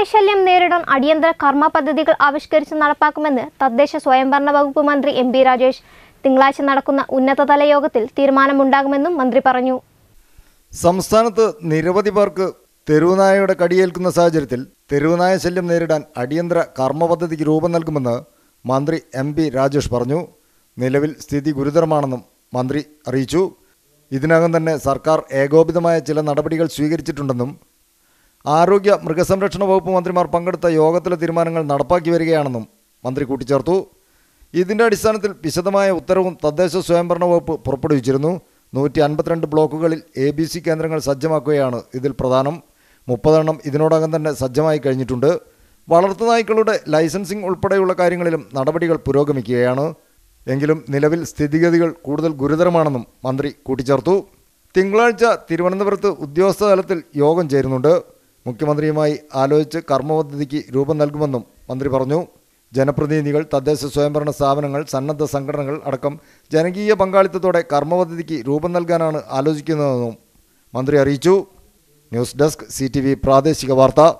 വൈശല്യം നേരിടാൻ അടിയന്തര കർമ്മ പദ്ധതികൾ ആവിഷ്കരിച്ച് നടപ്പാക്കുമെന്ന് തദ്ദേശ സ്വയംഭരണ വകുപ്പ് മന്ത്രി എം രാജേഷ് തിങ്കളാഴ്ച നടക്കുന്ന ഉന്നതതല യോഗത്തിൽ തീരുമാനമുണ്ടാകുമെന്നും മന്ത്രി പറഞ്ഞു സംസ്ഥാനത്ത് നിരവധി പേർക്ക് തെരുവുനായയുടെ കടിയേൽക്കുന്ന സാഹചര്യത്തിൽ തെരുവുനായ ശല്യം നേരിടാൻ അടിയന്തര കർമ്മ പദ്ധതിക്ക് രൂപം നൽകുമെന്ന് മന്ത്രി എം പി രാജേഷ് പറഞ്ഞു നിലവിൽ സ്ഥിതി ഗുരുതരമാണെന്നും മന്ത്രി അറിയിച്ചു ഇതിനകം തന്നെ സർക്കാർ ഏകോപിതമായ ചില നടപടികൾ സ്വീകരിച്ചിട്ടുണ്ടെന്നും ആരോഗ്യ മൃഗസംരക്ഷണ വകുപ്പ് മന്ത്രിമാർ പങ്കെടുത്ത യോഗത്തിലെ തീരുമാനങ്ങൾ നടപ്പാക്കി വരികയാണെന്നും മന്ത്രി കൂട്ടിച്ചേർത്തു ഇതിൻ്റെ അടിസ്ഥാനത്തിൽ വിശദമായ ഉത്തരവും തദ്ദേശ സ്വയംഭരണ വകുപ്പ് പുറപ്പെടുവിച്ചിരുന്നു നൂറ്റി അൻപത്തിരണ്ട് ബ്ലോക്കുകളിൽ എ ബി സി കേന്ദ്രങ്ങൾ സജ്ജമാക്കുകയാണ് ഇതിൽ പ്രധാനം മുപ്പതെണ്ണം ഇതിനോടകം തന്നെ സജ്ജമായി കഴിഞ്ഞിട്ടുണ്ട് വളർത്തുനായ്ക്കളുടെ ലൈസൻസിംഗ് ഉൾപ്പെടെയുള്ള കാര്യങ്ങളിലും നടപടികൾ പുരോഗമിക്കുകയാണ് എങ്കിലും നിലവിൽ സ്ഥിതിഗതികൾ കൂടുതൽ ഗുരുതരമാണെന്നും മന്ത്രി കൂട്ടിച്ചേർത്തു തിങ്കളാഴ്ച തിരുവനന്തപുരത്ത് ഉദ്യോഗസ്ഥ തലത്തിൽ യോഗം ചേരുന്നുണ്ട് മുഖ്യമന്ത്രിയുമായി ആലോചിച്ച് കർമ്മപദ്ധതിക്ക് രൂപം നൽകുമെന്നും മന്ത്രി പറഞ്ഞു ജനപ്രതിനിധികൾ തദ്ദേശ സ്വയംഭരണ സ്ഥാപനങ്ങൾ സന്നദ്ധ സംഘടനകൾ അടക്കം ജനകീയ പങ്കാളിത്തത്തോടെ കർമ്മപദ്ധതിക്ക് രൂപം നൽകാനാണ് ആലോചിക്കുന്നതെന്നും മന്ത്രി അറിയിച്ചു ന്യൂസ് ഡെസ്ക് സി പ്രാദേശിക വാർത്ത